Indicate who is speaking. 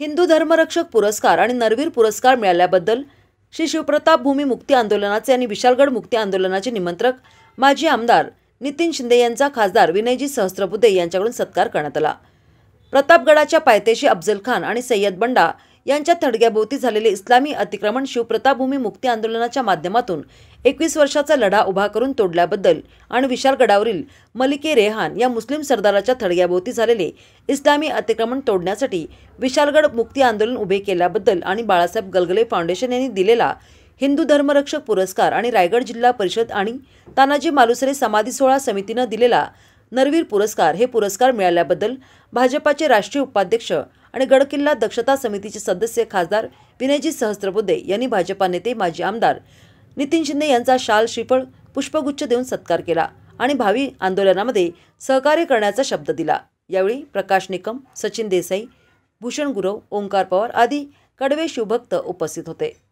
Speaker 1: हिंदू धर्मरक्षक पुरस्कार आणि नरवीर पुरस्कार मिळाल्याबद्दल श्री शिवप्रताप भूमी मुक्ती आंदोलनाचे आणि विशालगड मुक्ती आंदोलनाचे निमंत्रक माजी आमदार नितीन शिंदे यांचा खासदार विनयजी सहस्त्रबुद्धे यांच्याकडून सत्कार करण्यात आला प्रतापगडाच्या पायथ्याशी अफजल खान आणि सय्यद बंडा यांच्या थडग्याभोवती झालेले इस्लामी अतिक्रमण शिवप्रताभूमी मुक्ती आंदोलनाच्या माध्यमातून एकवीस वर्षाचा लढा उभा करून तोडल्याबद्दल आणि विशालगडावरील मलिके रेहान या मुस्लिम सरदाराच्या थडग्याभोवती झालेले इस्लामी अतिक्रमण तोडण्यासाठी विशालगड मुक्ती आंदोलन उभे केल्याबद्दल आणि बाळासाहेब गलगले फाउंडेशन यांनी दिलेला हिंदू धर्मरक्षक पुरस्कार आणि रायगड जिल्हा परिषद आणि तानाजी मालुसरे समाधी सोहळा समितीनं दिलेला नरवीर पुरस्कार हे पुरस्कार मिळाल्याबद्दल भाजपाचे राष्ट्रीय उपाध्यक्ष आणि गडकिल्ला दक्षता समितीचे सदस्य खासदार विनयजी सहस्त्रबुद्धे यांनी भाजपा नेते माजी आमदार नितीन शिंदे यांचा शाल श्रीफळ पुष्पगुच्छ देऊन सत्कार केला आणि भावी आंदोलनामध्ये सहकार्य करण्याचा शब्द दिला यावेळी प्रकाश निकम सचिन देसाई भूषण गुरव ओंकार पवार आदी कडवे शिवभक्त उपस्थित होते